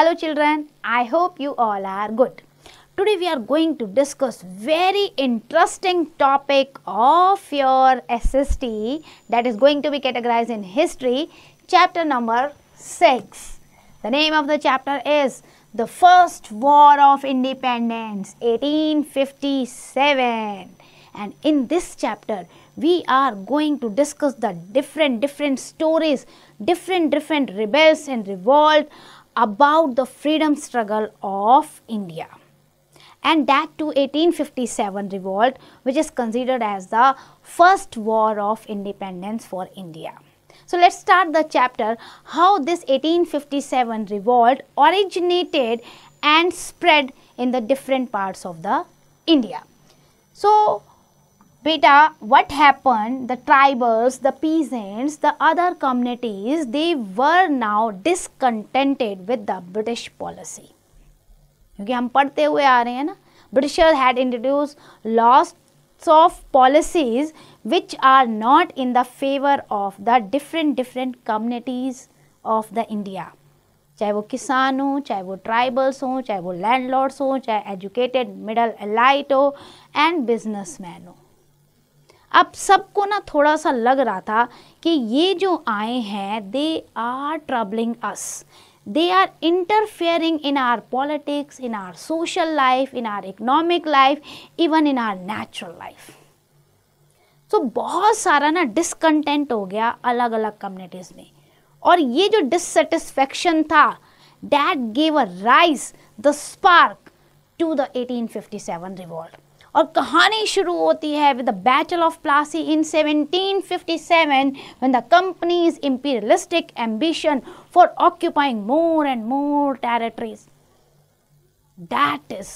Hello children, I hope you all are good. Today we are going to discuss very interesting topic of your SST that is going to be categorized in history chapter number 6. The name of the chapter is The First War of Independence 1857 and in this chapter we are going to discuss the different different stories different different rebels and revolt about the freedom struggle of India and that to 1857 revolt which is considered as the first war of independence for India. So let's start the chapter how this 1857 revolt originated and spread in the different parts of the India. So Beta, what happened? The tribals, the peasants, the other communities, they were now discontented with the British policy. क्योंकि हम पढ़ते हुए आ रहे हैं ना Britisher had introduce laws which are not in the favor of the different different communities of the India. चाहे वो किसान हो चाहे वो ट्राइबल्स हो चाहे वो लैंडलॉर्ड्स हो चाहे एजुकेटेड मिडल एलाइट हो एंड बिजनेसमैन हो अब सबको ना थोड़ा सा लग रहा था कि ये जो आए हैं they are troubling us they are interfering in our politics in our social life in our economic life even in our natural life तो बहुत सारा ना डिसकंटेंट हो गया अलग अलग कम्युनिटीज़ में और ये जो डिससेटिस्फेक्शन था that gave a rise the spark to the 1857 revolt और कहानी शुरू होती है with the battle of Plassey in 1757 when the companies imperialistic ambition for occupying more and more territories that is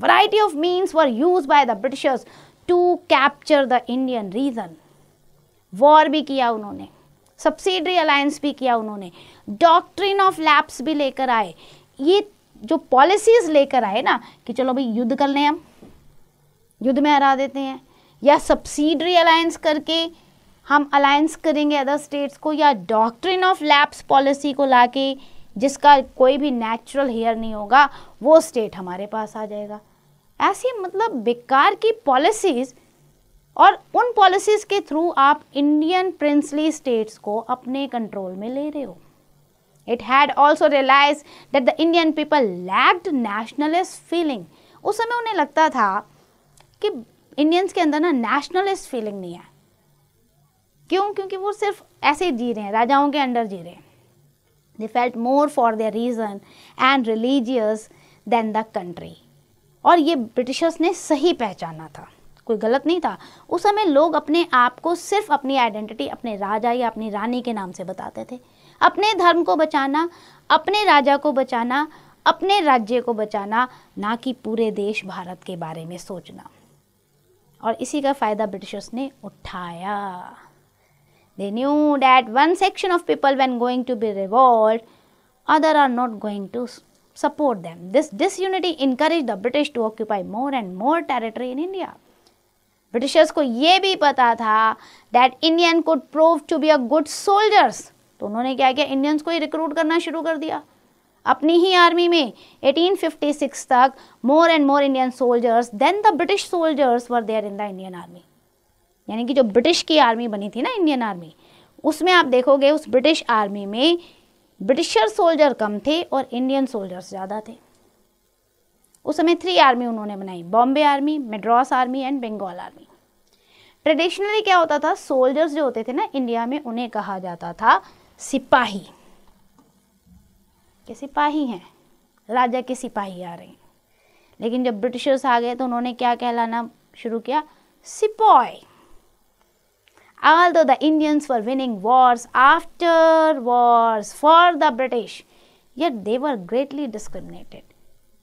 variety of means were used by the Britishers to capture the Indian region war भी किया उन्होंने subsidiary alliance भी किया उन्होंने doctrine of lapse भी लेकर आए ये जो पॉलिसीज लेकर आए ना कि चलो भाई युद्ध कर लें हम युद्ध में हरा देते हैं या सब्सिडरी अलायंस करके हम अलायंस करेंगे अदर स्टेट्स को या डॉक्ट्रिन ऑफ लैब्स पॉलिसी को लाके जिसका कोई भी नेचुरल हेयर नहीं होगा वो स्टेट हमारे पास आ जाएगा ऐसी मतलब बेकार की पॉलिसीज़ और उन पॉलिसीज़ के थ्रू आप इंडियन प्रिंसली स्टेट्स को अपने कंट्रोल में ले रहे हो it had also realise that the Indian people lacked nationalist feeling उस समय उन्हें लगता था कि इंडियंस के अंदर ना नेशनलिस्ट फीलिंग नहीं है क्यों क्योंकि वो सिर्फ ऐसे ही जी रहे हैं राजाओं के अंडर जी रहे हैं they felt more for the reason and religious then the country और ये ब्रिटिशर्स ने सही पहचाना था कोई गलत नहीं था उस समय लोग अपने आप को सिर्फ अपनी आइडेंटिटी अपने राजा या अपनी रानी के नाम से बताते थे अपने धर्म को बचाना अपने राजा को बचाना अपने राज्य को बचाना ना कि पूरे देश भारत के बारे में सोचना और इसी का फायदा ब्रिटिशर्स ने उठाया they knew that one section of people when going to be revolve other are not going to support them this disunity encourage the British to occupy more and more territory in India Britishers को ये भी पता था that Indian could prove to be a good soldiers तो उन्होंने क्या किया Indians को ही रिक्रूट करना शुरू कर दिया अपनी ही आर्मी में 1856 तक more and more Indian soldiers then the British soldiers were there in the Indian army यानी कि जो ब्रिटिश की आर्मी बनी थी ना इंडियन आर्मी उसमें आप देखोगे उस ब्रिटिश आर्मी में ब्रिटिशर सोल्जर कम थे और इंडियन सोल्जर्स ज़्यादा थे उस समय थ्री आर्मी उन्होंने बनाई Bombay army Madras army and Bengal army traditionally क्या होता था सोल्जर्स जो होते थे ना इंडिया में उन्हें कहा जाता था सिपाही के सिपाही हैं राजा के सिपाही आ रहे हैं लेकिन जब ब्रिटिशर्स आ गए तो उन्होंने क्या कहलाना शुरू किया sepoy although the Indians were winning wars after wars for the British, yet they were greatly discriminated.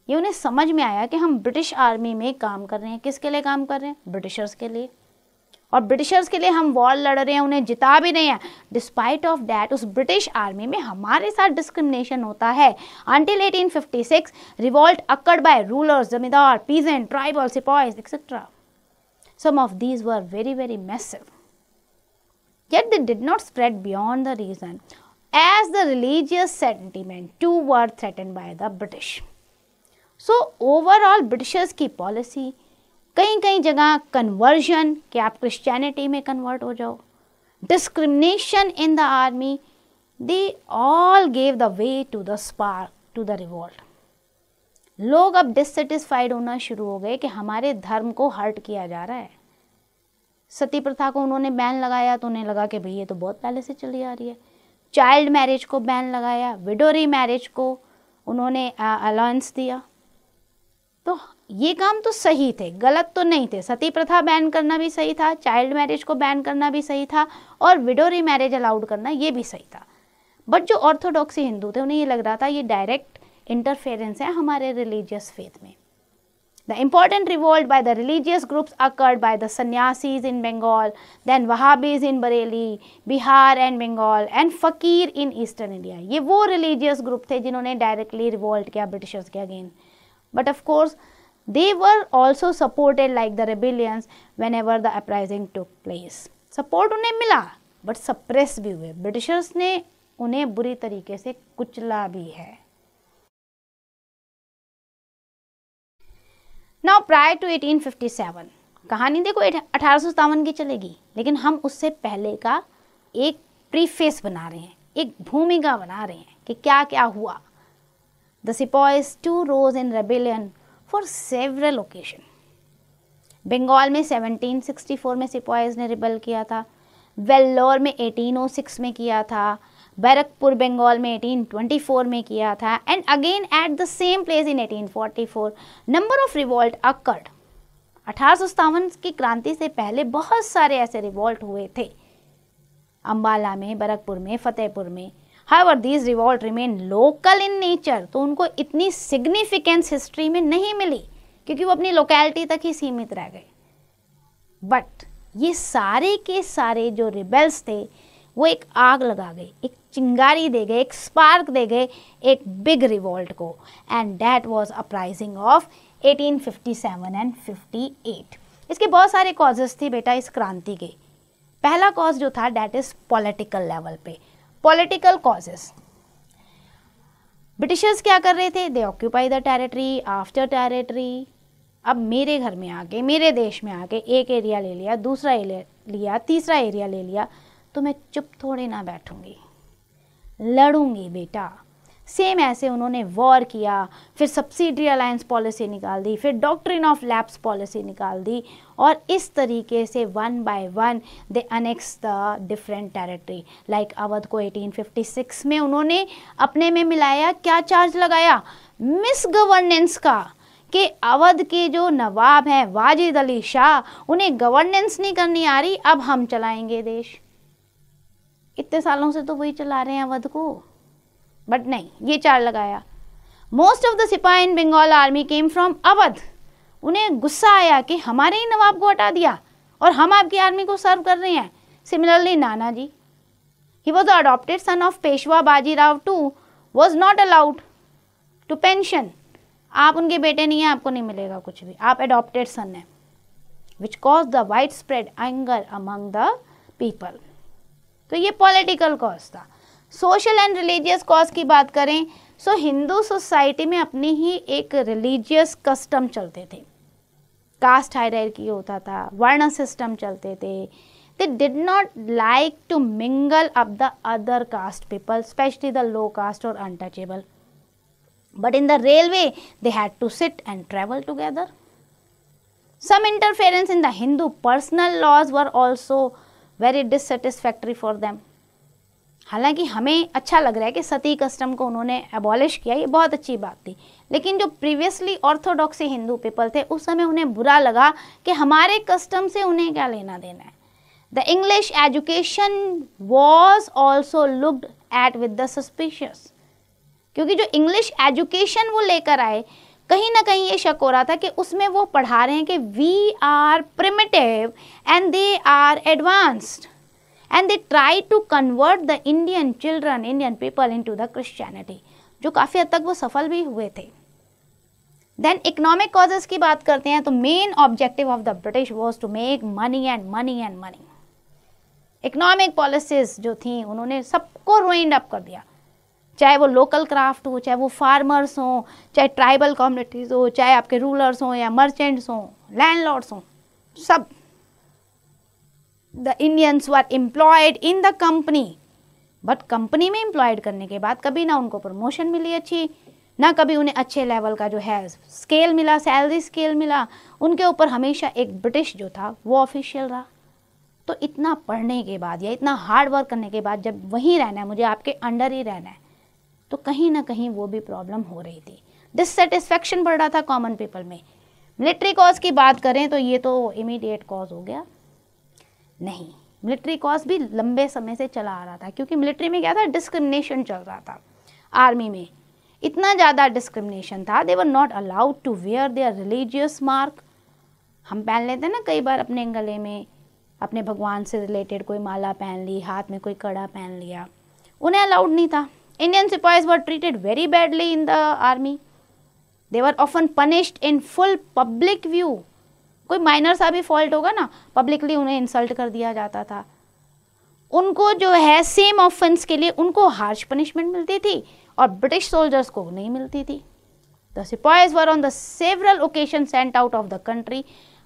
ये उन्हें समझ में आया कि हम ब्रिटिश आर्मी में काम कर रहे हैं किसके लिए काम कर रहे हैं ब्रिटिशर्स के लिए और ब्रिटिशर्स के लिए हम वॉर लड़ रहे हैं उन्हें जिता भी नहीं है डिस्पाइट ऑफ डैट उस ब्रिटिश आर्मी में हमारे साथ डिस्क्रिमिनेशन होता है until 1856 revolt occurred by ruler zamindar peasant tribal sipahis etcetera some of these were very very massive yet they did not spread beyond the region as the religious sentiment too were threaten by the British so overall Britishers की policy कई कई जगह conversion कि आप Christianity में convert हो जाओ discrimination in the army they all gave the way to the spark to the revolt लोग अब डिससेटिस्फाइड होना शुरू हो गए कि हमारे धर्म को हर्ट किया जा रहा है सती प्रथा को उन्होंने बैन लगाया तो उन्हें लगा कि भई ये तो बहुत पहले से चली आ रही है चाइल्ड मैरिज को बैन लगाया विडोरी मैरिज को उन्होंने अलाउंस दिया तो ये काम तो सही थे गलत तो नहीं थे सती प्रथा बैन करना भी सही था चाइल्ड मैरिज को बैन करना भी सही था और विडो री मैरिज अलाउड करना ये भी सही था बट जो ऑर्थोडॉक्सी हिंदू थे उन्हें ये लग रहा था ये डायरेक्ट इंटरफेरेंस है हमारे रिलीजियस फेथ में the important revolt by the religious groups occurred by the sanyasis in Bengal then Wahabis in Bareilly Bihar and Bengal and fakir in eastern India ये वो रिलीजियस ग्रुप थे जिन्होंने डायरेक्टली रिवोल्ट किया ब्रिटिशर्स के against but of course They were also supported like the rebellions whenever the uprising took place. Support उन्हें मिला but suppress भी हुए ब्रिटिशर्स ने उन्हें बुरी तरीके से कुचला भी है नाउ प्रायर टू 1857 कहानी देखो अठारह की चलेगी लेकिन हम उससे पहले का एक प्रीफेस बना रहे हैं एक भूमिका बना रहे हैं कि क्या क्या हुआ the sepoys too rose in rebellion for several occasion Bengal में 1764 में सिपाहीज ने रिबल किया था वेल्लोर में 1806 में किया था बैरकपुर बंगाल में 1824 में किया था and again at the same place in 1844 number of revolt occurred अठारह की क्रांति से पहले बहुत सारे ऐसे रिवॉल्ट हुए थे अम्बाला में बरकपुर में फतेहपुर में however these revolt remain local in nature तो उनको इतनी सिग्निफिकेंस हिस्ट्री में नहीं मिली क्योंकि वो अपनी लोकेलिटी तक ही सीमित रह गए बट ये सारे के सारे जो रिबेल्स थे वो एक आग लगा गए एक चिंगारी दे गए एक स्पार्क दे गए एक बिग रिवॉल्ट को and that was uprising of 1857 and 58 इसके बहुत सारे कॉजेज़ थे बेटा इस क्रांति के पहला कॉज जो था डैट इज़ पॉलिटिकल लेवल पे पॉलिटिकल कॉजेस ब्रिटिशर्स क्या कर रहे थे they occupy the territory after territory अब मेरे घर में आके मेरे देश में आके एक एरिया ले लिया दूसरा एरिया लिया तीसरा एरिया ले लिया तो मैं चुप थोड़े ना बैठूंगी लड़ूंगी बेटा सेम ऐसे उन्होंने वॉर किया फिर सब्सिडी अलायंस पॉलिसी निकाल दी फिर डॉक्ट्रिन ऑफ लैब्स पॉलिसी निकाल दी और इस तरीके से one by one they annex the different territory like Awadh को 1856 में उन्होंने अपने में मिलाया क्या चार्ज लगाया मिस गवर्नेंस का कि अवध के जो नवाब हैं वाजिद अली शाह उन्हें गवर्नेंस नहीं करनी आ रही अब हम चलाएंगे देश इतने सालों से तो वही चला रहे हैं अवध को बट नहीं ये चार लगाया most of the sipahi in Bengal army came from Awadh उन्हें गुस्सा आया कि हमारे ही नवाब को हटा दिया और हम आपकी आर्मी को सर्व कर रहे हैं similarly Nana ji he was the adopted son of Peshwa Bajirao two was not allowed to pension आप उनके बेटे नहीं हैं आपको नहीं मिलेगा कुछ भी आप अडोप्टेड सन हैं which cause the wide spread anger among the people तो ये पॉलिटिकल कॉज था सोशल एंड रिलीजियस कॉज की बात करें सो हिंदू सोसाइटी में अपने ही एक रिलीजियस कस्टम चलते थे कास्ट हाई हायर की होता था वर्ण सिस्टम चलते थे they did not like to mingle up the other caste people specially the low caste और untouchable but in the railway they had to sit and travel together some interference in the Hindu personal laws were also very dissatisfactory for them हालांकि हमें अच्छा लग रहा है कि सती custom को उन्होंने एबॉलिश किया ये बहुत अच्छी बात थी लेकिन जो प्रीवियसली ऑर्थोडॉक्स हिंदू पीपल थे उस समय उन्हें बुरा लगा कि हमारे कस्टम से उन्हें क्या लेना देना है the English education was also looked at with the suspicious क्योंकि जो इंग्लिश एजुकेशन वो लेकर आए कहीं ना कहीं ये शक हो रहा था कि उसमें वो पढ़ा रहे हैं कि we are primitive and they are advanced and they try to convert the Indian children Indian people in to the Christianity जो काफ़ी हद तक वो सफल भी हुए थे देन इकोनॉमिक कॉजेज की बात करते हैं तो main objective of the British was to make money and money and money economic policies जो थी उन्होंने सबको रोइंड अप कर दिया चाहे वो लोकल क्राफ्ट हो चाहे वो फार्मर्स हों चाहे ट्राइबल कम्युनिटीज़ हो चाहे आपके रूलर्स हों या मर्चेंट्स हों लैंडलॉर्ड्स हों सब the Indians were employed in the company but company में एम्प्लॉयड करने के बाद कभी ना उनको प्रमोशन मिली अच्छी ना कभी उन्हें अच्छे लेवल का जो है स्केल मिला सैलरी स्केल मिला उनके ऊपर हमेशा एक ब्रिटिश जो था वो ऑफिशियल रहा तो इतना पढ़ने के बाद या इतना हार्ड वर्क करने के बाद जब वहीं रहना है मुझे आपके अंडर ही रहना है तो कहीं ना कहीं वो भी प्रॉब्लम हो रही थी डिससेटिस्फेक्शन बढ़ रहा था कॉमन पीपल में मिलिट्री कॉज की बात करें तो ये तो इमीडिएट कॉज हो गया नहीं मिलिट्री कॉज भी लंबे समय से चला आ रहा था क्योंकि मिलिट्री में क्या था डिस्क्रिमिनेशन चल रहा था आर्मी में इतना ज़्यादा डिस्क्रिमिनेशन था they were not allowed to wear their religious mark हम पहन लेते हैं ना कई बार अपने गले में अपने भगवान से रिलेटेड कोई माला पहन ली हाथ में कोई कड़ा पहन लिया उन्हें अलाउड नहीं था Indian sipahis were treated very badly in the army they were often punished in full public view कोई माइनर सा भी फॉल्ट होगा ना पब्लिकली उन्हें इंसल्ट कर दिया जाता था उनको जो है सेम ऑफेंस के लिए उनको हार्श पनिशमेंट मिलती थी और ब्रिटिश सोल्जर्स को नहीं मिलती थी the sepoys were on the several occasion sent out of the country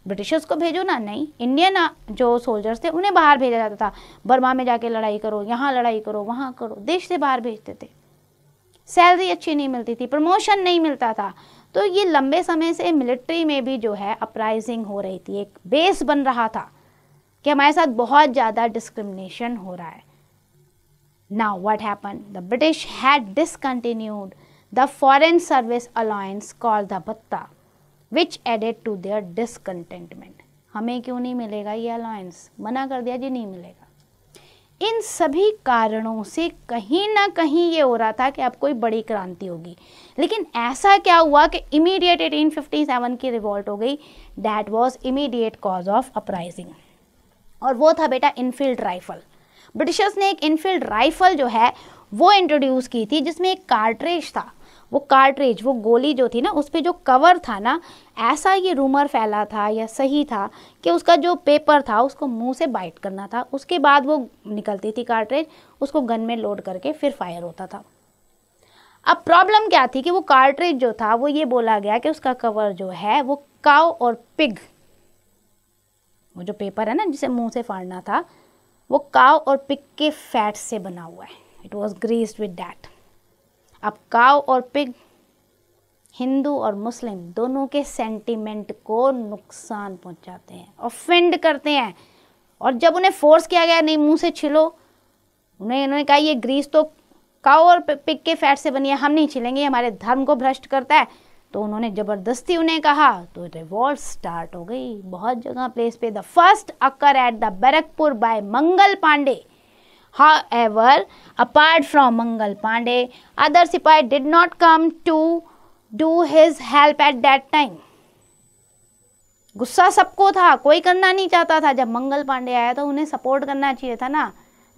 Britishers को भेजो ना नहीं इंडियन जो सोल्जर्स थे उन्हें बाहर भेजा जाता था बर्मा में जाके लड़ाई करो यहाँ लड़ाई करो वहाँ करो देश से बाहर भेजते थे सैलरी अच्छी नहीं मिलती थी प्रमोशन नहीं मिलता था तो ये लंबे समय से मिलिट्री में भी जो है अपराइजिंग हो रही थी एक बेस बन रहा था कि हमारे साथ बहुत ज़्यादा डिस्क्रिमिनेशन हो रहा है now what happen the British had discontinued the foreign service allowance call the bhatta which added to their discontentment हमें क्यों नहीं मिलेगा ये अलायंस मना कर दिया जी नहीं मिलेगा इन सभी कारणों से कहीं ना कहीं ये हो रहा था कि अब कोई बड़ी क्रांति होगी लेकिन ऐसा क्या हुआ कि इमीडिएट 1857 की रिवॉल्ट हो गई that was immediate cause of uprising और वो था बेटा इनफील्ड राइफल ब्रिटिशर्स ने एक इनफील्ड राइफल जो है वो इंट्रोड्यूस की थी जिसमें एक कार्ट्रेज था वो कार्टरेज वो गोली जो थी ना उस पर जो कवर था ना ऐसा ये रूमर फैला था या सही था कि उसका जो पेपर था उसको मुंह से बाइट करना था उसके बाद वो निकलती थी कार्टरेज उसको गन में लोड करके फिर फायर होता था अब प्रॉब्लम क्या थी कि वो कार्टरेज जो था वो ये बोला गया कि उसका कवर जो है वो काव और पिग वो जो पेपर है ना जिसे मुंह से फाड़ना था वो काव और पिग के फैट से बना हुआ है it was greased with that अब काव और पिग हिंदू और मुस्लिम दोनों के सेंटीमेंट को नुकसान पहुंचाते हैं ऑफेंड करते हैं और जब उन्हें फोर्स किया गया नहीं मुंह से छिलो उन्हें इन्होंने कहा ये ग्रीस तो काओ और पिग के फैट से बनी है हम नहीं छिलेंगे हमारे धर्म को भ्रष्ट करता है तो उन्होंने ज़बरदस्ती उन्हें कहा तो रिवॉल्ट स्टार्ट हो गई बहुत जगह प्लेस पे the first occur at the Barrackpore by Mangal Pandey However, apart from Mangal Pandey, other sipai did not come to do his help at that time. गुस्सा सबको था कोई करना नहीं चाहता था जब मंगल पांडे आया तो उन्हें सपोर्ट करना चाहिए था ना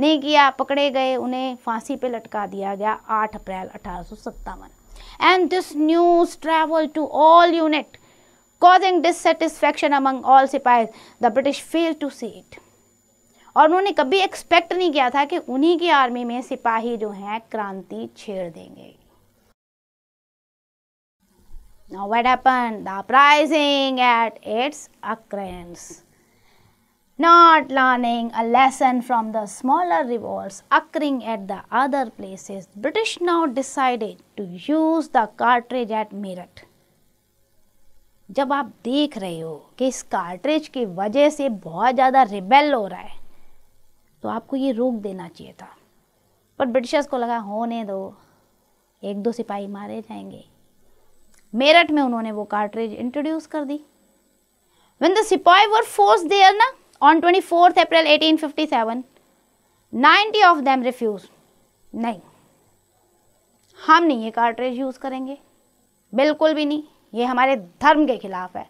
नहीं किया पकड़े गए उन्हें फांसी पे लटका दिया गया 8 अप्रैल अठारह सौ सत्तावन and this news travel to all unit causing dissatisfaction among all sipahi the British fail to see it और उन्होंने कभी एक्सपेक्ट नहीं किया था कि उन्हीं की आर्मी में सिपाही जो हैं क्रांति छेड़ देंगे Now what happened? The uprising at its occurrence. Not learning a lesson from the smaller revolts occurring at the other places, British now decided to use the cartridge at Meerut. जब आप देख रहे हो कि इस कार्ट्रिज की वजह से बहुत ज़्यादा रिबेल हो रहा है तो आपको ये रोक देना चाहिए था पर ब्रिटिशर्स को लगा होने दो एक दो सिपाही मारे जाएंगे मेरठ में उन्होंने वो कार्टरेज इंट्रोड्यूस कर दी वर फोर्स देयर ना on twenty fourth April eighteen fifty seven ninety of them refuse नहीं हम नहीं ये कार्टरेज यूज करेंगे बिल्कुल भी नहीं ये हमारे धर्म के खिलाफ है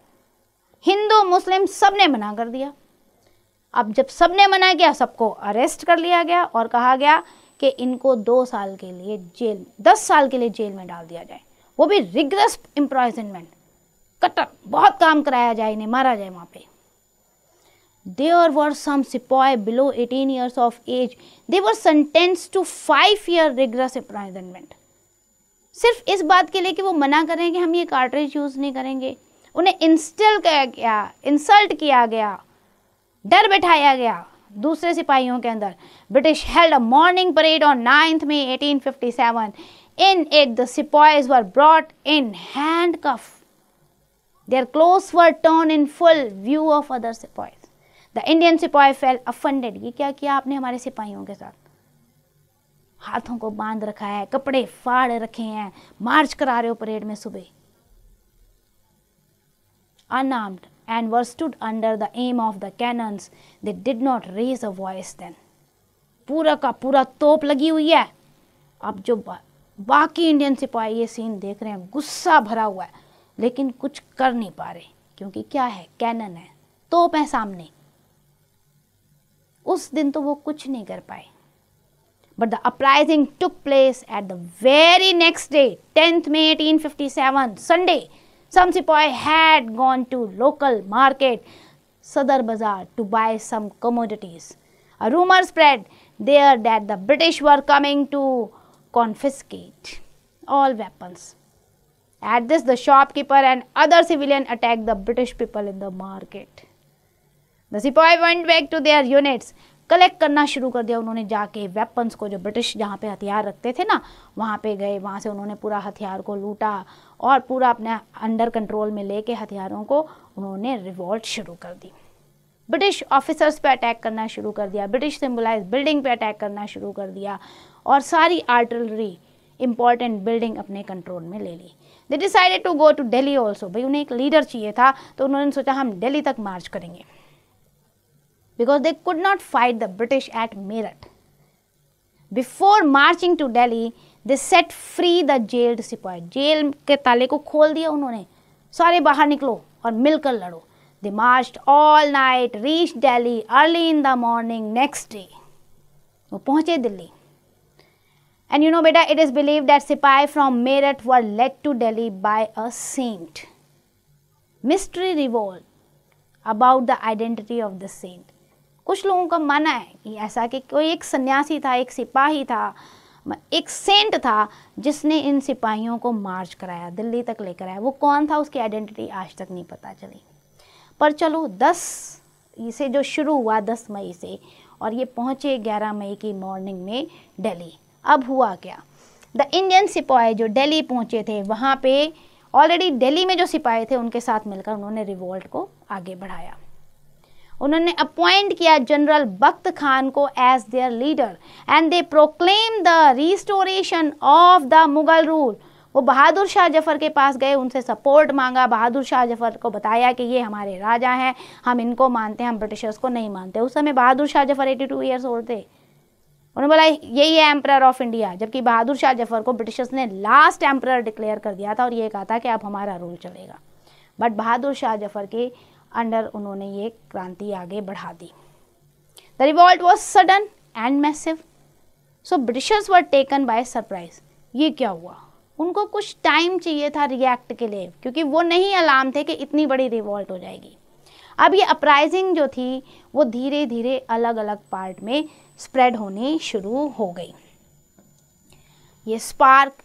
हिंदू मुस्लिम सब ने मना कर दिया अब जब सब ने मना किया सबको अरेस्ट कर लिया गया और कहा गया कि इनको दो साल के लिए जेल दस साल के लिए जेल में डाल दिया जाए वो भी रिग्रेस इम्प्रॉइजनमेंट कट्टर बहुत काम कराया जाए इन्हें मारा जाए वहाँ पे there were some sepoy below eighteen years of age they were sentence to five year rigorous imprisonment सिर्फ इस बात के लिए कि वो मना करें कि हम ये कार्ट्रेज यूज़ नहीं करेंगे उन्हें इंस्टल किया गया इंसल्ट किया गया डर बैठाया गया दूसरे सिपाहियों के अंदर British held morning parade on ninth May 1857 in it the sepoys were brought in handcuff their clothes were torn in full view of other sepoys the Indian sipahi felt offended ये क्या किया आपने हमारे सिपाहियों के साथ हाथों को बांध रखा है कपड़े फाड़ रखे हैं मार्च करा रहे हो परेड में सुबह unarmed and were stood under the aim of the cannons. They did not raise a voice then. पूरा का पूरा तोप लगी हुई है अब जो बा, बाकी इंडियन सिपाही ये सीन देख रहे हैं गुस्सा भरा हुआ है लेकिन कुछ कर नहीं पा रहे क्योंकि क्या है कैनन है तोप है सामने उस दिन तो वो कुछ नहीं कर पाए but the uprising took place at the very next day tenth May 1857 Sunday Some sepoy had gone to local market Sadar Bazaar to buy some commodities. A rumor spread there that the British were coming to confiscate all weapons. At this, the shopkeeper and other civilian attacked the British people in the market. The sepoy went back to their units collect करना शुरू कर दिया उन्होंने जाके weapons को जो British जहाँ पे हथियार रखते थे ना वहाँ पे गए वहाँ से उन्होंने पूरा हथियार को लूटा और पूरा अपने अंडर कंट्रोल में लेके हथियारों को उन्होंने रिवॉल्ट शुरू कर दी ब्रिटिश ऑफिसर्स पे अटैक करना शुरू कर दिया ब्रिटिश सिम्बलाइज बिल्डिंग पे अटैक करना शुरू कर दिया और सारी आर्टिलरी इम्पॉर्टेंट बिल्डिंग अपने कंट्रोल में ले ली they decided to go to Delhi also भाई उन्हें एक लीडर चाहिए था तो उन्होंने सोचा हम डेली तक मार्च करेंगे because they could not fight the British at Meerut. Before marching to Delhi, they set free the jailed सिपाही Jail ke ताले को खोल दिया उन्होंने सारे बाहर निकलो और मिलकर They marched all night, reached Delhi early in the morning next day. Wo पहुंचे Delhi And you know, beta, it is believed that Sipai from Meerut were led to Delhi by a saint. Mystery revolved about the identity of the saint. कुछ लोगों का मानना है कि ऐसा कि कोई एक सन्यासी था एक सिपाही था एक सेंट था जिसने इन सिपाहियों को मार्च कराया दिल्ली तक लेकर आया वो कौन था उसकी आइडेंटिटी आज तक नहीं पता चली पर चलो दस इसे जो शुरू हुआ दस मई से और ये पहुँचे ग्यारह मई की मॉर्निंग में दिल्ली अब हुआ क्या द इंडियन सिपाही जो दिल्ली पहुँचे थे वहाँ पे ऑलरेडी दिल्ली में जो सिपाही थे उनके साथ मिलकर उन्होंने रिवोल्ट को आगे बढ़ाया उन्होंने अपॉइंट किया जनरल बख्त खान को as their leader and they proclaim the restoration of the Mughal rule वो बहादुर शाह जफर के पास गए उनसे सपोर्ट मांगा बहादुर शाह जफर को बताया कि ये हमारे राजा हैं हम इनको मानते हैं हम ब्रिटिशर्स को नहीं मानते उस समय Bahadur Shah Zafar eighty two years old थे उन्होंने बोला यही है एम्प्रायर ऑफ इंडिया जबकि बहादुर शाह जफर को ब्रिटिशर्स ने लास्ट एम्प्रायर डिक्लेयर कर दिया था और ये कहा था कि अब हमारा रूल चलेगा बट बहादुर शाह जफर के अंडर उन्होंने ये क्रांति आगे बढ़ा दी the revolt was sudden and massive so Britishers were taken by surprise ये क्या हुआ उनको कुछ टाइम चाहिए था रिएक्ट के लिए क्योंकि वो नहीं अलार्म थे कि इतनी बड़ी रिवॉल्ट हो जाएगी अब ये अपराइजिंग जो थी वो धीरे धीरे अलग अलग पार्ट में स्प्रेड होनी शुरू हो गई ये स्पार्क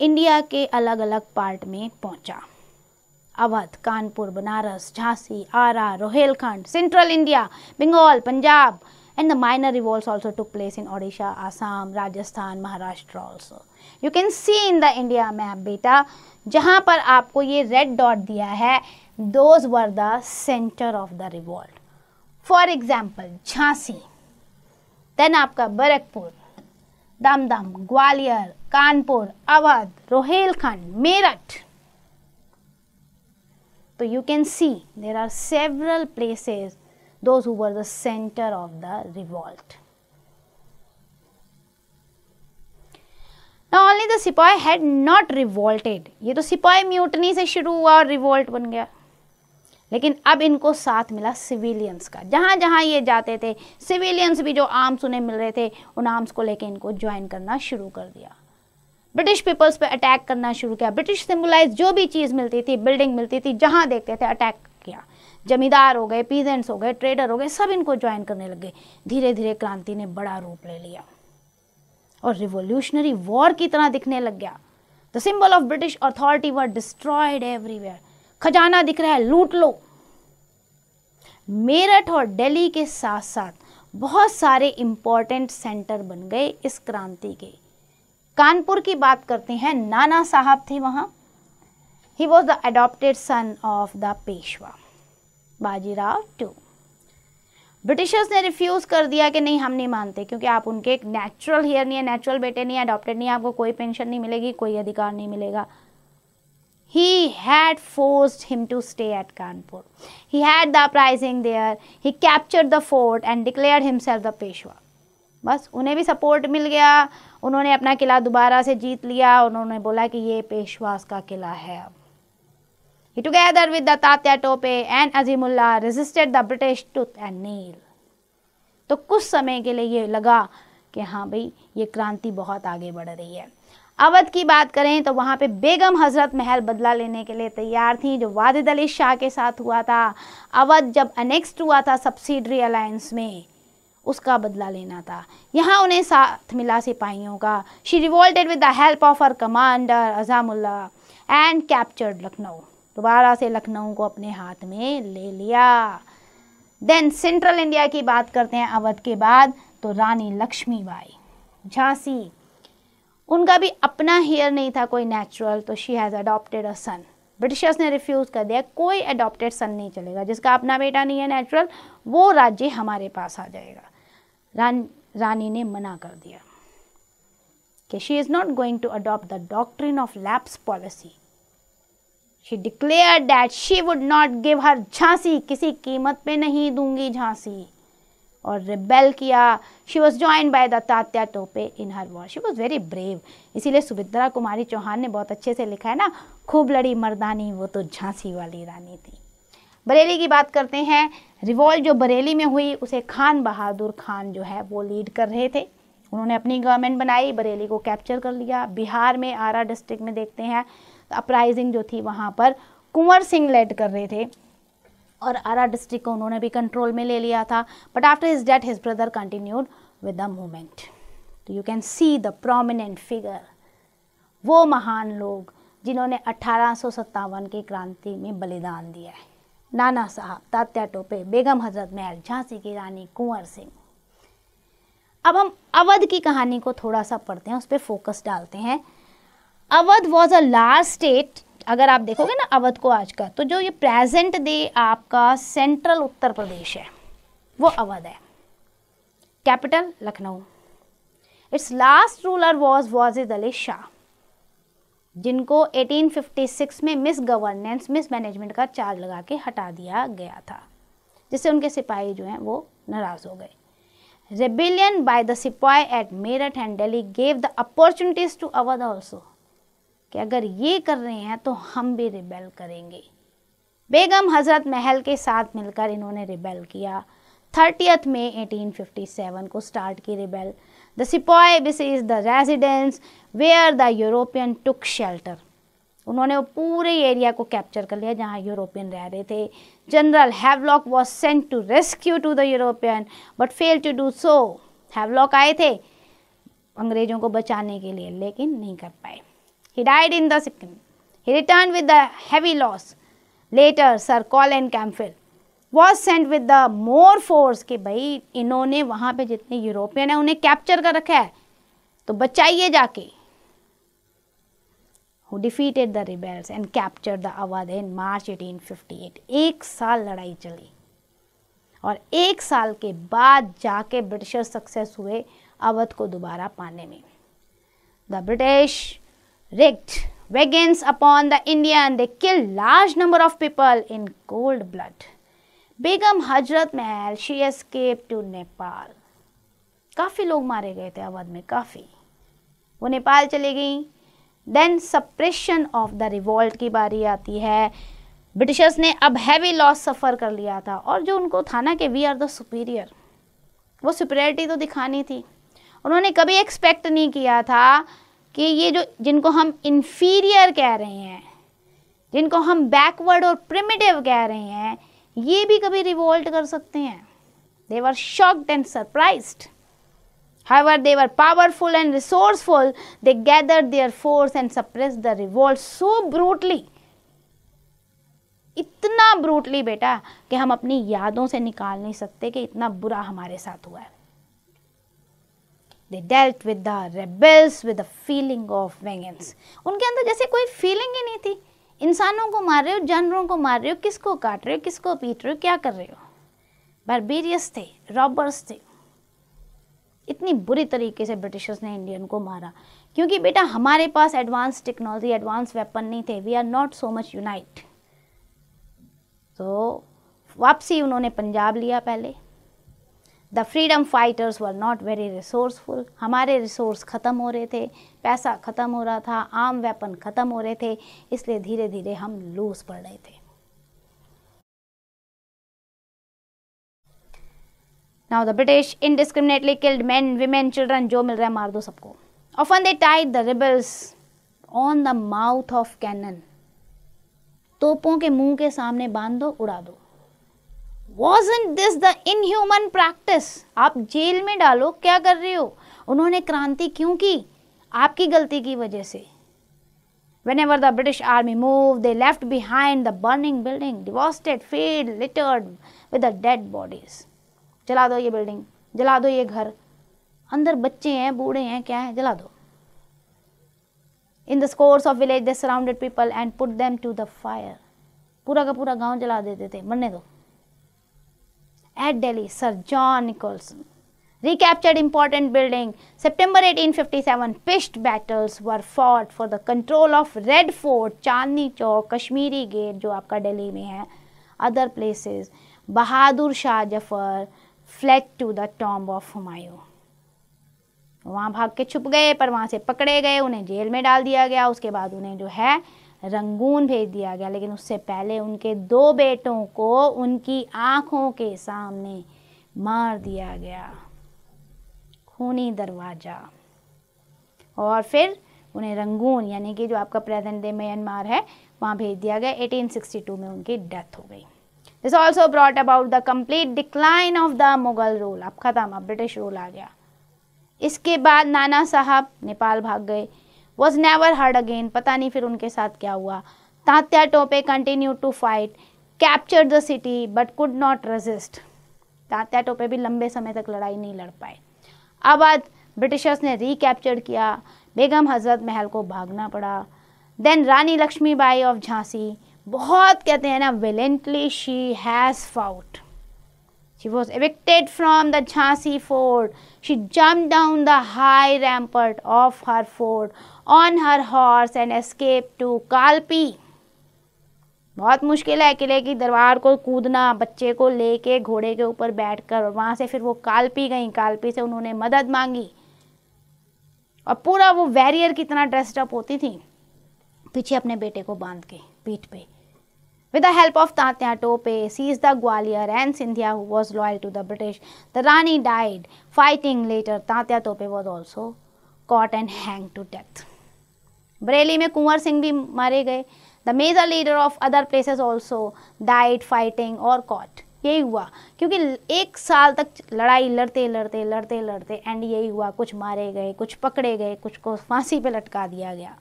इंडिया के अलग अलग पार्ट में पहुंचा Awadh Kanpur Banaras Jhansi Arrah Rohilkhand central India Bengal Punjab and the minor revolt also took place in Odisha Assam Rajasthan Maharashtra also you can see in the India map बेटा जहाँ पर आपको ये रेड डॉट दिया है those were the centre of the revolt for example Jhansi then आपका बैरकपुर दमदम ग्वालियर कानपुर अवध रोहेलखंड मेरठ तो you can see there are several places दो centre of the revolt Now only the sepoy had not revolted. ये तो सिपाही म्यूटनी से शुरू हुआ और रिवॉल्ट बन गया लेकिन अब इनको साथ मिला सिविलियंस का जहां जहां ये जाते थे सिविलियंस भी जो आर्म्स उन्हें मिल रहे थे उन आर्म्स को लेकर इनको ज्वाइन करना शुरू कर दिया ब्रिटिश पीपल्स पे अटैक करना शुरू किया ब्रिटिश सिम्बलाइज जो भी चीज़ मिलती थी बिल्डिंग मिलती थी जहाँ देखते थे अटैक किया जमींदार हो गए पीजेंट्स हो गए ट्रेडर हो गए सब इनको ज्वाइन करने लगे धीरे धीरे क्रांति ने बड़ा रूप ले लिया और रिवोल्यूशनरी वॉर की तरह दिखने लग गया the symbol of British authority were destroyed everywhere खजाना दिख रहा है लूट लो मेरठ और दिल्ली के साथ साथ बहुत सारे इंपॉर्टेंट सेंटर बन गए इस क्रांति के कानपुर की बात करते हैं नाना साहब थे वहाँ he was the adopted son of the Peshwa Bajirao two Britishers ने रिफ्यूज़ कर दिया कि नहीं हम नहीं मानते क्योंकि आप उनके एक नेचुरल हेयर नहीं है नेचुरल बेटे नहीं है अडॉप्टेड नहीं है आपको कोई पेंशन नहीं मिलेगी कोई अधिकार नहीं मिलेगा he had force him to stay at Kanpur he had the rising there he captured the fort and declare himself the Peshwa बस उन्हें भी सपोर्ट मिल गया उन्होंने अपना किला दोबारा से जीत लिया उन्होंने बोला कि ये पेशवास का किला है अब He with the Tatya Tope and Azimullah Azimullah the British British and Neill तो कुछ समय के लिए ये लगा कि हाँ भाई ये क्रांति बहुत आगे बढ़ रही है अवध की बात करें तो वहाँ पे बेगम हजरत महल बदला लेने के लिए तैयार थी जो वाजिद अली शाह के साथ हुआ था अवध जब अनेक्स्ट हुआ था सब्सिडरी अलायंस में उसका बदला लेना था यहाँ उन्हें साथ मिला सिपाहियों का she revolted with the help of her commander Azamullah and captured Lucknow दोबारा से लखनऊ को अपने हाथ में ले लिया देन सेंट्रल इंडिया की बात करते हैं अवध के बाद तो रानी लक्ष्मीबाई झांसी उनका भी अपना हेयर नहीं था कोई नेचुरल तो she has adopted a son Britishers ने रिफ्यूज़ कर दिया कोई अडॉप्टेड सन नहीं चलेगा जिसका अपना बेटा नहीं है नेचुरल वो राज्य हमारे पास आ जाएगा रान, रानी ने मना कर दिया कि she is not going to adopt the doctrine of lapse policy she declare that she would not give her Jhansi किसी कीमत पे नहीं दूंगी झांसी और रिबेल किया she was join by the Tatya Tope in her war she was very brave इसीलिए सुभिद्रा कुमारी चौहान ने बहुत अच्छे से लिखा है ना खूब लड़ी मर्दानी वो तो झांसी वाली रानी थी बरेली की बात करते हैं रिवॉल्ट जो बरेली में हुई उसे खान बहादुर खान जो है वो लीड कर रहे थे उन्होंने अपनी गवर्नमेंट बनाई बरेली को कैप्चर कर लिया बिहार में आरा डिस्ट्रिक्ट में देखते हैं अपराइजिंग तो जो थी वहाँ पर कुंवर सिंह लेड कर रहे थे और आरा डिस्ट्रिक्ट को उन्होंने भी कंट्रोल में ले लिया था but after his death his brother continued with the movement तो you can see the prominent figure वो महान लोग जिन्होंने सत्तावन की क्रांति में बलिदान दिया है नाना साहब तात्या टोपे बेगम हजरत महल झांसी की रानी कुंवर सिंह अब हम अवध की कहानी को थोड़ा सा पढ़ते हैं उस पर फोकस डालते हैं Awadh was a large state अगर आप देखोगे ना अवध को आज का तो जो ये प्रेजेंट डे आपका सेंट्रल उत्तर प्रदेश है वो अवध है capital Lucknow its last ruler was was is Ali Shah जिनको 1856 में मिस गवर्नेंस मिस मैनेजमेंट का चार्ज लगा के हटा दिया गया था जिससे उनके सिपाही जो हैं वो नाराज़ हो गए rebellion by the sipahi at Meerut and Delhi gave the opportunities to Awadh also कि अगर ये कर रहे हैं तो हम भी रिबेल करेंगे बेगम हजरत महल के साथ मिलकर इन्होंने रिबेल किया थर्टियथ में 1857 को स्टार्ट की rebel The Sepoy Abyss is the residence where the European took shelter. उन्होंने वो पूरे एरिया को कैप्चर कर लिया जहाँ यूरोपियन रह रहे थे general Havelock was sent to rescue to the European but fail to do so Havelock आए थे अंग्रेजों को बचाने के लिए लेकिन नहीं कर पाए he died in the Sikkim he return with the heavy loss later sir Colin Campbell was sent with the more force कि भाई इन्होंने वहाँ पे जितने यूरोपियन है उन्हें कैप्चर कर रखा है तो बचाइए जाके who defeated the rebels and capture the Awadh in March 1858 एक साल लड़ाई चली और एक साल के बाद जाके ब्रिटिशर्स सक्सेस हुए अवध को दोबारा पाने में the British wreaked vengeance upon the Indian they kill large number of people in cold blood Begum Hazrat Mahal she escape to Nepal काफ़ी लोग मारे गए थे अवध में काफ़ी वो नेपाल चली गई then suppression of the revolt की बारी आती है ब्रिटिशर्स ने अब हैवी लॉस सफ़र कर लिया था और जो उनको था ना कि वी आर द सुपीरियर वो सुपीरियरिटी तो दिखानी थी उन्होंने कभी एक्सपेक्ट नहीं किया था कि ये जो जिनको हम इन्फीरियर कह रहे हैं जिनको हम बैकवर्ड और प्रिमिटिव कह रहे हैं ये भी कभी रिवोल्ट कर सकते हैं they were shocked and surprise however they were powerful and resourceful they gather their force and suppress the revolt so brutally इतना ब्रूटली बेटा कि हम अपनी यादों से निकाल नहीं सकते कि इतना बुरा हमारे साथ हुआ है they dealt with the rebels with the feeling of vengeance उनके अंदर जैसे कोई फीलिंग ही नहीं थी इंसानों को मार रहे हो जानवरों को मार रहे हो किसको काट रहे हो किसको पीट रहे हो क्या कर रहे हो बारबेरियस थे रॉबर्स थे इतनी बुरी तरीके से ब्रिटिशर्स ने इंडियन को मारा क्योंकि बेटा हमारे पास एडवांस टेक्नोलॉजी एडवांस वेपन नहीं थे we are not so much unite तो वापसी उन्होंने पंजाब लिया पहले the freedom fighters were not very resourceful हमारे रिसोर्स ख़त्म हो रहे थे पैसा ख़त्म हो रहा था आम वेपन ख़त्म हो रहे थे इसलिए धीरे धीरे हम लूज पड़ रहे थे now the British indiscriminately killed men women children जो मिल रहा है मार दो सबको often they tied the rebels on the mouth of cannon तोपों के मुंह के सामने बांध दो उड़ा दो wasn't this the inhuman practice आप जेल में डालो क्या कर रहे हो उन्होंने क्रांति क्यों की आपकी गलती की वजह से ever the British army move they left behind the burning building devastated field littered with the dead bodies जला दो ये बिल्डिंग जला दो ये घर अंदर बच्चे हैं बूढ़े हैं क्या है जला दो in the scores of village the surrounded people and put them to the fire पूरा का पूरा गांव जला देते थे मरने दो at Delhi, Sir John Nicholson. Recaptured important building. September 1857, pitched battles were fought for the control of Red Fort, Chandni Chowk, Kashmiri Gate जो आपका दिल्ली में है other places. Bahadur Shah Jafar fled to the tomb of Humayun. वहाँ भाग के छुप गए पर वहाँ से पकड़े गए उन्हें जेल में डाल दिया गया उसके बाद उन्हें जो है रंगून भेज दिया गया लेकिन उससे पहले उनके दो बेटों को उनकी आंखों के सामने मार दिया गया खूनी दरवाज़ा और फिर उन्हें रंगून यानी कि जो आपका प्रेजेंट डे म्यांमार है वहाँ भेज दिया गया 1862 में उनकी डेथ हो गई this also brought about the complete decline of the Mughal rule अब ख़त्म अब ब्रिटिश रूल आ गया इसके बाद नाना साहब नेपाल भाग गए वॉज नेवर हर्ड अगेन पता नहीं फिर उनके साथ क्या हुआ Tatya Tope continue to fight capture the city but could not resist Tatya Tope भी लंबे समय तक लड़ाई नहीं लड़ पाए आज ब्रिटिशर्स ने रिकैप्चर किया बेगम हजरत महल को भागना पड़ा देन रानी लक्ष्मीबाई ऑफ झांसी बहुत कहते हैं ना valiantly she has fought she was evicted from the Jhansi fort she jumped down the high rampart of her fort on her horse and escape to Kalpi. बहुत मुश्किल है अकेले की दरबार को कूदना बच्चे को लेके घोड़े के ऊपर बैठकर और वहां से फिर वो कालपी गई कालपी से उन्होंने मदद मांगी और पूरा वो वैरियर कितना ड्रेस्ड अप होती थी पीछे अपने बेटे को बांध के पीठ पे with the help of Tatya Tope seize the Gwalior and Scindia who was loyal to the British the Rani died fighting later Tatya Tope was also caught and hang to death Bareilly में कुंवर सिंह भी मारे गए the major leader of other places also died fighting और caught यही हुआ क्योंकि एक साल तक लड़ाई लड़ते लड़ते लड़ते लड़ते एंड यही हुआ कुछ मारे गए कुछ पकड़े गए कुछ को फांसी पे लटका दिया गया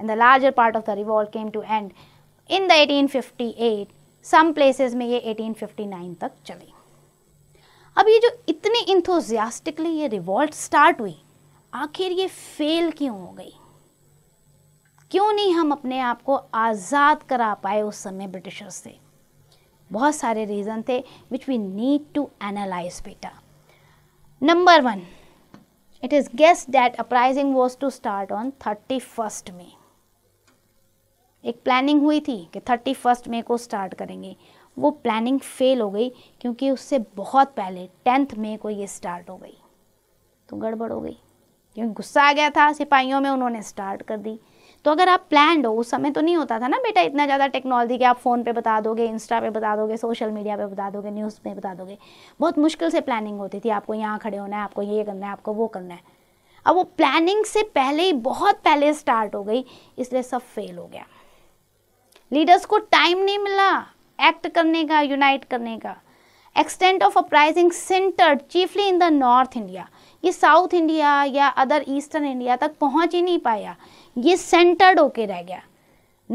and the larger part of the revolt came to end in the 1858 some places में ये 1859 तक चली अब ये जो इतनी इंथोजियास्टिकली ये रिवॉल्ट स्टार्ट हुई आखिर ये फेल क्यों हो गई क्यों नहीं हम अपने आप को आज़ाद करा पाए उस समय ब्रिटिशर्स से बहुत सारे रीज़न थे which we need to analyze बेटा number one it is guess that uprising was to start on thirty first में एक प्लानिंग हुई थी कि थर्टी फर्स्ट मे को स्टार्ट करेंगे वो प्लानिंग फेल हो गई क्योंकि उससे बहुत पहले टेंथ मे को ये स्टार्ट हो गई तो गड़बड़ हो गई क्योंकि गुस्सा आ गया था सिपाहियों में उन्होंने स्टार्ट कर दी तो अगर आप प्लान हो उस समय तो नहीं होता था ना बेटा इतना ज़्यादा टेक्नोलॉजी के आप फ़ोन पे बता दोगे इंस्टा पे बता दोगे सोशल मीडिया पे बता दोगे न्यूज़ पे बता दोगे बहुत मुश्किल से प्लानिंग होती थी आपको यहाँ खड़े होना है आपको ये करना है आपको वो करना है अब वो प्लानिंग से पहले ही बहुत पहले स्टार्ट हो गई इसलिए सब फेल हो गया लीडर्स को टाइम नहीं मिला एक्ट करने का यूनाइट करने का extent of uprising center chiefly in the north India ये साउथ इंडिया या अदर ईस्टर्न इंडिया तक पहुंच ही नहीं पाया ये सेंटर्ड होके रह गया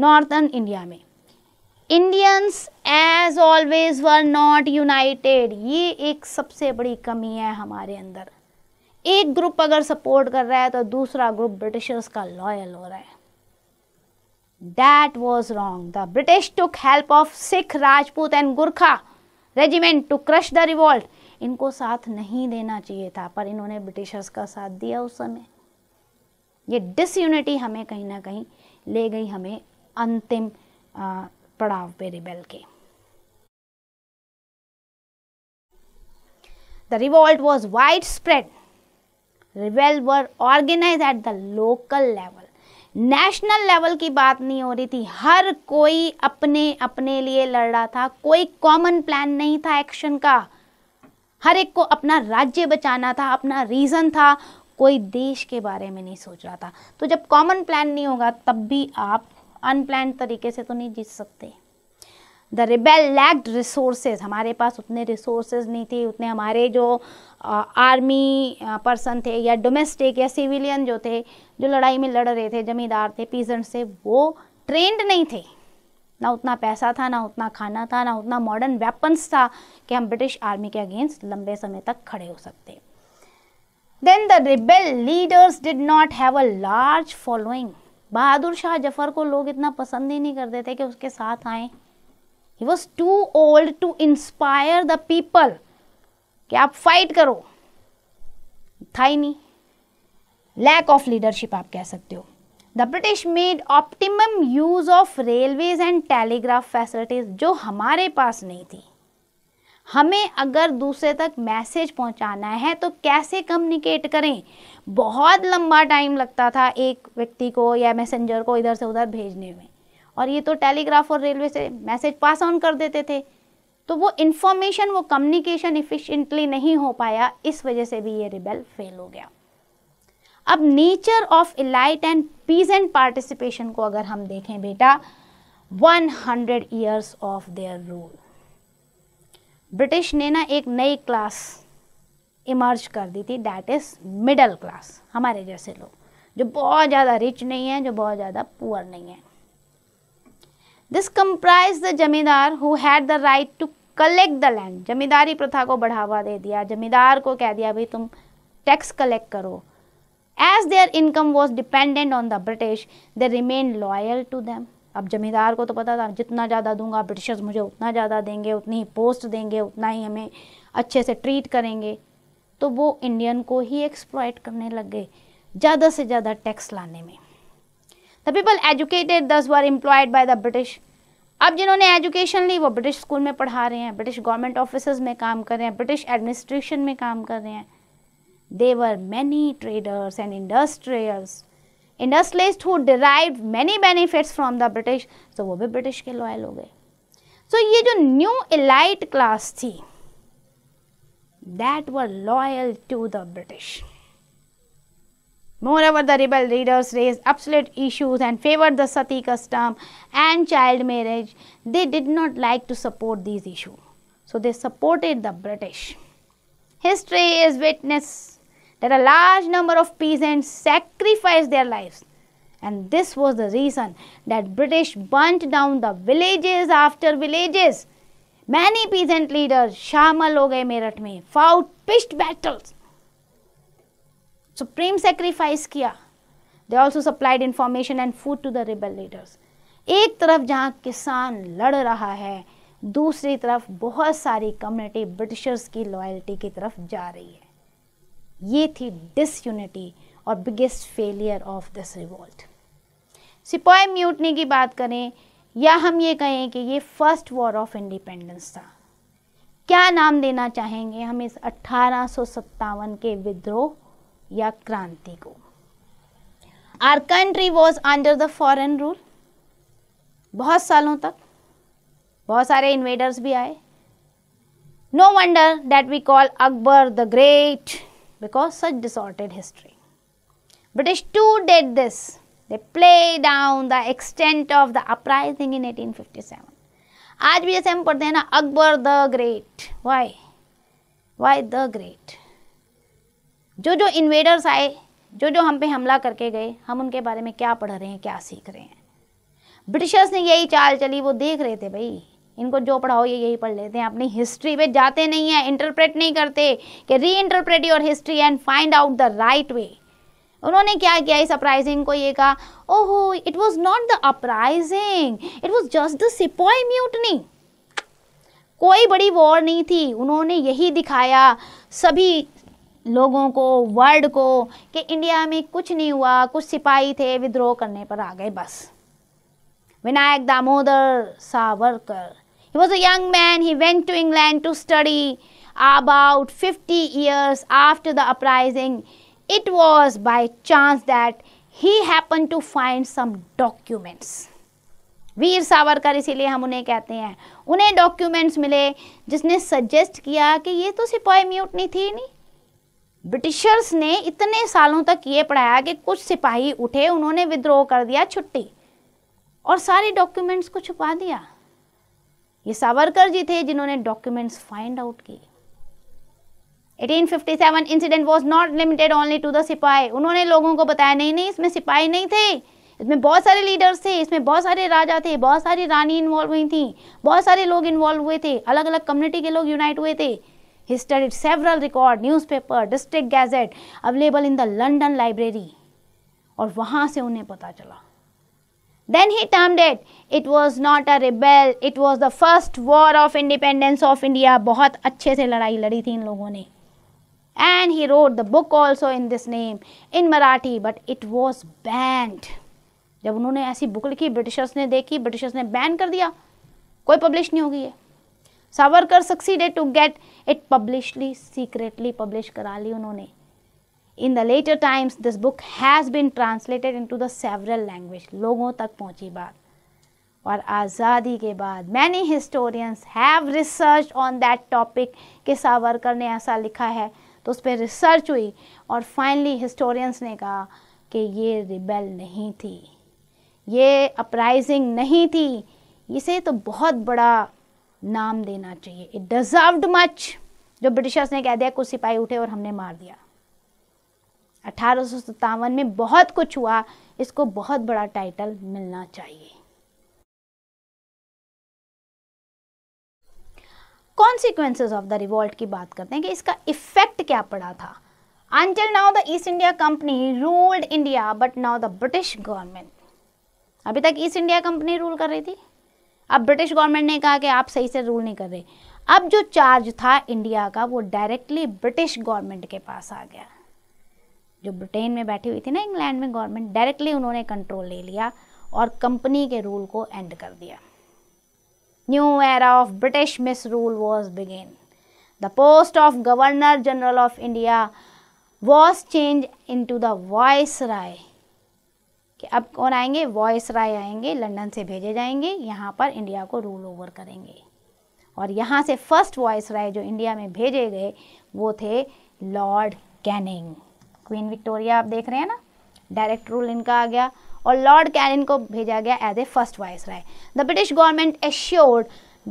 नॉर्थर्न इंडिया में Indians as always were not united ये एक सबसे बड़ी कमी है हमारे अंदर एक ग्रुप अगर सपोर्ट कर रहा है तो दूसरा ग्रुप ब्रिटिशर्स का लॉयल हो रहा है that was wrong the British took help of Sikh Rajput and Gurkha regiment to crush the revolt इनको साथ नहीं देना चाहिए था पर इन्होंने ब्रिटिशर्स का साथ दिया उस समय ये डिसयूनिटी हमें कहीं ना कहीं ले गई हमें अंतिम पड़ाव पे रिबेल के revolt was wide spread rebel were organise at the local level national level की बात नहीं हो रही थी हर कोई अपने अपने लिए लड़ रहा था कोई कॉमन प्लान नहीं था एक्शन का हर एक को अपना राज्य बचाना था अपना रीज़न था कोई देश के बारे में नहीं सोच रहा था तो जब कॉमन प्लान नहीं होगा तब भी आप अनप्लान तरीके से तो नहीं जीत सकते द रिबेल लैक्ड रिसोर्सेज हमारे पास उतने रिसोर्सेज नहीं थे उतने हमारे जो आर्मी पर्सन थे या डोमेस्टिक या सिविलियन जो थे जो लड़ाई में लड़ रहे थे जमींदार थे पीजेंट्स थे वो ट्रेंड नहीं थे ना उतना पैसा था ना उतना खाना था ना उतना मॉडर्न वेपन्स था कि हम ब्रिटिश आर्मी के अगेंस्ट लंबे समय तक खड़े हो सकते then the rebel leaders did not have a large following Bahadur Shah Zafar को लोग इतना पसंद ही नहीं करते थे कि उसके साथ आए he was too old to inspire the people कि आप फाइट करो था ही नहीं लैक ऑफ लीडरशिप आप कह सकते हो the British made optimum use of railways and telegraph facilities जो हमारे पास नहीं थी हमें अगर दूसरे तक मैसेज पहुंचाना है तो कैसे कम्युनिकेट करें बहुत लंबा टाइम लगता था एक व्यक्ति को या मैसेंजर को इधर से उधर भेजने में और ये तो टेलीग्राफ और रेलवे से मैसेज पास ऑन कर देते थे तो वो इन्फॉर्मेशन वो कम्युनिकेशन इफ़िशेंटली नहीं हो पाया इस वजह से भी ये रिबेल फेल हो गया अब nature of elite and and participation को अगर हम देखें बेटा 100 years of their rule British ने ना एक नई क्लास इमर्ज कर दी थी डैट इज़ मिडल क्लास हमारे जैसे लोग जो बहुत ज़्यादा रिच नहीं है जो बहुत ज़्यादा पुअर नहीं है this comprise the zamindar who had the right to collect the land zamindari प्रथा को बढ़ावा दे दिया जमींदार को कह दिया भाई तुम टैक्स कलेक्ट करो as their income was dependent on the British they remain loyal to them अब जमींदार को तो पता था जितना ज़्यादा दूंगा ब्रिटिशर्स मुझे उतना ज़्यादा देंगे उतनी ही पोस्ट देंगे उतना ही हमें अच्छे से ट्रीट करेंगे तो वो इंडियन को ही एक्सप्लॉयट करने लग गए ज़्यादा से ज़्यादा टैक्स लाने में the people educated this were employed by the British अब जिन्होंने एजुकेशन ली वो ब्रिटिश स्कूल में पढ़ा रहे हैं ब्रिटिश गवर्नमेंट ऑफिस में काम कर रहे हैं ब्रिटिश एडमिनिस्ट्रेशन में काम कर रहे हैं There were many traders and industrials, industrialists who derived many benefits from the British, so वो भी British loyal हो So ये new elite class थी, that were loyal to the British. Moreover, the rebel leaders raised absolute issues and favored the sati custom and child marriage. They did not like to support these issues. So they supported the British. History is witness that a large number of peasants sacrificed their lives. And this was the reason that British burnt down the villages after villages. Many peasant leaders shamal ho gaye Merat mein, fought pitched battles. Supreme sacrifice kiya. They also supplied information and food to the rebel leaders. एक तरफ जहाँ किसान लड़ रहा है दूसरी तरफ बहुत सारी कम्युनिटी ब्रिटिशर्स की लॉयल्टी की तरफ जा रही है ये थी डिसयूनिटी और biggest failure of this revolt सिपाही म्यूटनी की बात करें या हम ये कहें कि ये फर्स्ट वॉर ऑफ इंडिपेंडेंस था क्या नाम देना चाहेंगे हम इस अट्ठारह के विद्रोह या क्रांति को our country was under the foreign rule बहुत सालों तक बहुत सारे इन्वेडर्स भी आए no wonder that we call Akbar the great because such distorted history. British too did this. They play down the extent of the uprising in 1857. आज भी जैसे हम पढ़ते हैं ना Akbar the great Why? Why the great? जो जो इन्वेडर्स आए जो जो हम पे हमला करके गए हम उनके बारे में क्या पढ़ रहे हैं क्या सीख रहे हैं ब्रिटिशर्स ने यही चाल चली वो देख रहे थे भाई इनको जो पढ़ाओ ये यही पढ़ लेते हैं अपनी हिस्ट्री पे जाते नहीं हैं इंटरप्रेट नहीं करते कि reinterpret your history and find out the right way उन्होंने क्या किया इस अपराइजिंग को ये कहा ओहो it was not the uprising it was just the sepoy mutiny कोई बड़ी वॉर नहीं थी उन्होंने यही दिखाया सभी लोगों को वर्ल्ड को कि इंडिया में कुछ नहीं हुआ कुछ सिपाही थे विद्रोह करने पर आ गए बस Vinayak Damodar Savarkar He was a young man. He went to England to study about 50 years after the uprising. It was by chance that he happened to find some documents. वीर सावरकर इसीलिए हम उन्हें कहते हैं उन्हें डॉक्यूमेंट्स मिले जिसने सजेस्ट किया कि ये तो सिपाही म्यूटनी थी नहीं ब्रिटिशर्स ने इतने सालों तक ये पढ़ाया कि कुछ सिपाही उठे उन्होंने विद्रोह कर दिया छुट्टी और सारे डॉक्यूमेंट्स को छुपा दिया ये सावरकर जी थे जिन्होंने डॉक्यूमेंट्स फाइंड आउट किए 1857 incident was not limited only to the सिपाही उन्होंने लोगों को बताया नहीं नहीं इसमें सिपाही नहीं थे इसमें बहुत सारे लीडर्स थे इसमें बहुत सारे राजा थे बहुत सारी रानी इन्वॉल्व हुई थी बहुत सारे लोग इन्वॉल्व हुए थे अलग अलग कम्युनिटी के लोग यूनाइट हुए थे history several record record district gazette available in the London library और वहाँ से उन्हें पता चला Then he termed it, it was not a rebel, it was the first war of independence of India. bahut acche se ladai ladi thi in logon ne And he wrote the book also in this name, in Marathi, but it was banned. jab unhone aisi book likhi britishers ne dekhi britishers ne ban kar diya koi publish nahi hogi ये Savarkar succeeded to get it published secretly publish करा ली उन्होंने in the later times this book has been translated in to the several language लोगों तक पहुँची बात और आज़ादी के बाद many historians have research on that topic कि सावरकर ने ऐसा लिखा है तो उस पर रिसर्च हुई और फाइनली हिस्टोरियंस ने कहा कि ये रिबेल नहीं थी ये अपराइजिंग नहीं थी इसे तो बहुत बड़ा नाम देना चाहिए इट डिज़र्व्ड मच जो ब्रिटिशर्स ने कह दिया कुछ सिपाही उठे और हमने मार दिया अठारह में बहुत कुछ हुआ इसको बहुत बड़ा टाइटल मिलना चाहिए कॉन्सिक्वेंसेज ऑफ द रिवॉल्ट की बात करते हैं कि इसका इफेक्ट क्या पड़ा था until now the East India company ruled India but now the British government अभी तक ईस्ट इंडिया कंपनी रूल कर रही थी अब ब्रिटिश गवर्नमेंट ने कहा कि आप सही से रूल नहीं कर रहे अब जो चार्ज था इंडिया का वो डायरेक्टली ब्रिटिश गवर्नमेंट के पास आ गया जो ब्रिटेन में बैठी हुई थी ना इंग्लैंड में गवर्नमेंट डायरेक्टली उन्होंने कंट्रोल ले लिया और कंपनी के रूल को एंड कर दिया new era of British misrule was began the post of governor general of India was change in to the viceroy कि अब कौन आएंगे वॉइस राय आएंगे लंदन से भेजे जाएंगे यहाँ पर इंडिया को रूल ओवर करेंगे और यहाँ से फर्स्ट वॉइस राय जो इंडिया में भेजे गए वो थे लॉर्ड कैनिंग क्वीन विक्टोरिया आप देख रहे हैं ना डायरेक्ट रूल इनका आ गया और लॉर्ड कैनिन को भेजा गया as a first viceroy the British government assured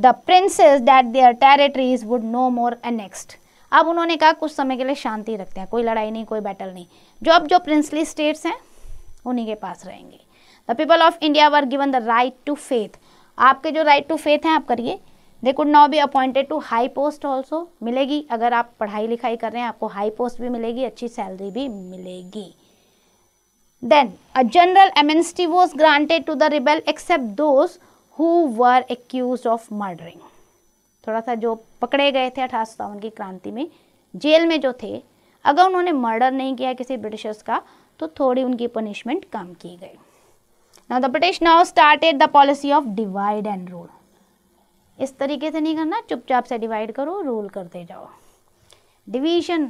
the princes that their territories would no more annexed अब उन्होंने कहा कुछ समय के लिए शांति रखते हैं कोई लड़ाई नहीं कोई बैटल नहीं जो अब जो प्रिंसली स्टेट्स हैं उन्हीं के पास रहेंगे the people of India were given the right to faith आपके जो राइट टू फेथ हैं आप करिए they could now be appointed to high post also मिलेगी अगर आप पढ़ाई लिखाई कर रहे हैं आपको हाई पोस्ट भी मिलेगी अच्छी सैलरी भी मिलेगी then a general amnesty was granted to the rebel except those who were accuse of murdering थोड़ा सा जो पकड़े गए थे अठारह की क्रांति में जेल में जो थे अगर उन्होंने मर्डर नहीं किया किसी ब्रिटिशर्स का तो थोड़ी उनकी पनिशमेंट कम की गई now the British now started the policy of divide and rule इस तरीके से नहीं करना चुपचाप से डिवाइड करो रोल करते जाओ डिवीजन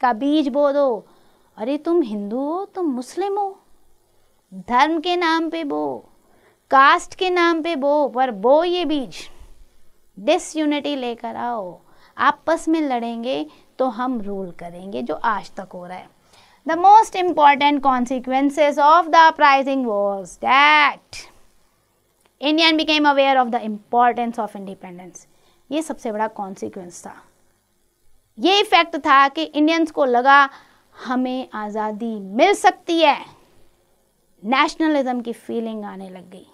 का बीज बो दो अरे तुम हिंदू हो तुम मुस्लिम हो धर्म के नाम पे बो कास्ट के नाम पे बो पर बो ये बीज डिस यूनिटी लेकर आओ आपस में लड़ेंगे तो हम रूल करेंगे जो आज तक हो रहा है the most important consequences of the uprising was that Indian became aware of the importance of independence ये सबसे बड़ा कॉन्सिक्वेंस था ये इफेक्ट था कि इंडियंस को लगा हमें आज़ादी मिल सकती है नेशनलिज्म की फीलिंग आने लग गई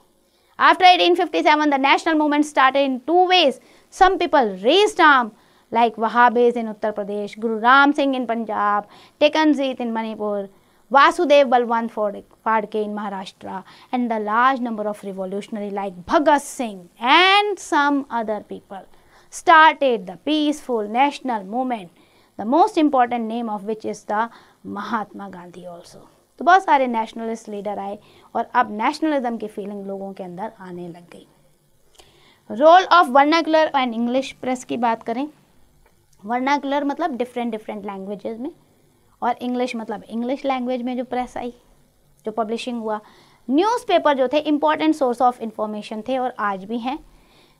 after 1857 the national movement started in two ways some people raise arm Wahhabis in Uttar Pradesh Guru Ram Singh in Punjab Punjab, Tekanjit in Manipur Vasudev Balwant Fadke in Maharashtra and the large number of revolutionaries like Bhagat Singh and some other people started the peaceful national movement, the most important name of which is the Mahatma Gandhi also. तो बहुत सारे nationalist leader आए और अब nationalism की feeling लोगों के अंदर आने लग गई role of vernacular and English press की बात करें वर्नाकुलर मतलब डिफरेंट डिफरेंट लैंग्वेजेस में और इंग्लिश मतलब इंग्लिश लैंग्वेज में जो प्रेस आई जो पब्लिशिंग हुआ न्यूज़पेपर जो थे इम्पॉर्टेंट सोर्स ऑफ इंफॉर्मेशन थे और आज भी हैं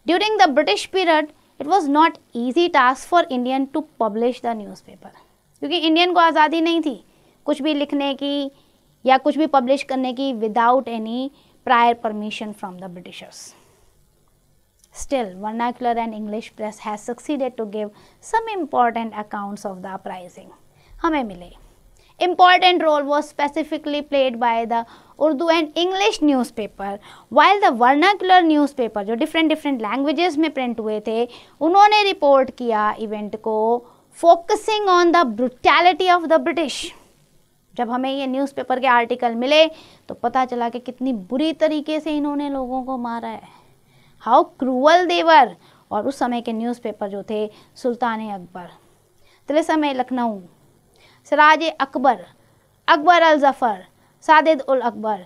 during the British period it was not easy task for Indian to publish the newspaper क्योंकि इंडियन को आज़ादी नहीं थी कुछ भी लिखने की या कुछ भी पब्लिश करने की without any prior permission from the Britishers still vernacular and English press has succeeded to give some important accounts of the uprising हमें मिले इम्पॉर्टेंट रोल वो specifically played by the Urdu and English newspaper while the vernacular newspaper जो different different language में print हुए थे उन्होंने report किया event को focusing on the brutality of the British जब हमें ये न्यूज पेपर के आर्टिकल मिले तो पता चला कि कितनी बुरी तरीके से इन्होंने लोगों को मारा है हाउ क्रूअल देवर और उस समय के न्यूज़ पेपर जो थे सुल्तान अकबर तले तो समय लखनऊ सराज Akbar Akbar al Zafar al ul Akbar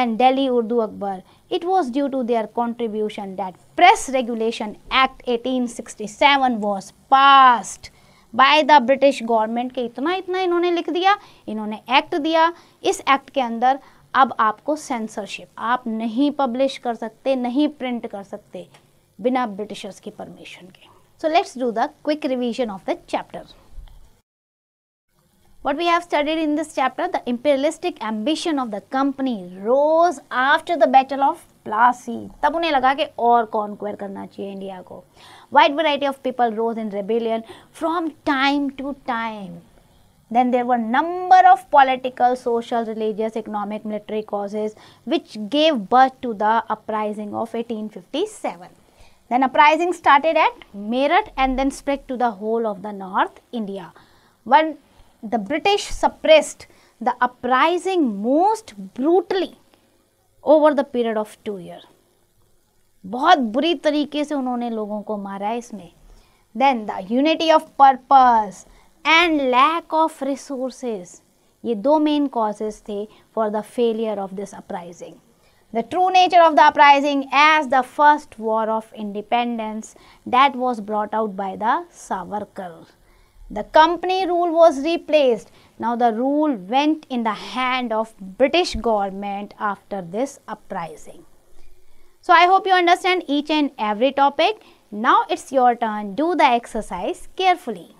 ul daily Urdu Akbar it was due to their contribution that press regulation act eighteen sixty seven was passed. By the British government के इतना इतना इन्होंने लिख दिया इन्होंने एक्ट दिया इस एक्ट के अंदर अब आपको सेंसरशिप आप नहीं पब्लिश कर सकते नहीं प्रिंट कर सकते बिना ब्रिटिशर्स की परमिशन के so let's do the quick revision of the chapter What we have studied in this chapter, the imperialistic ambition of the company rose after the Battle of Plassey. तब उन्हें लगा कि और कौन क्वेयर करना चाहिए इंडिया को wide variety of people rose in rebellion from time to then there were number of political social religious economic military causes which gave birth to the uprising of 1857 then uprising started at meerut and then spread to the whole of the north india one the British suppressed the uprising most brutally over the period of two years. बहुत बुरी तरीके से उन्होंने लोगों को मारा है इसमें then the unity of purpose and lack of resources ये दो मेन कॉजेज थे for the failure of this uprising the true nature of the uprising as the first war of independence that was brought out by the Savarkar. The company rule was replaced. Now the rule went in the hand of British government after this uprising. So I hope you understand each and every topic. Now it's your turn. Do the exercise carefully.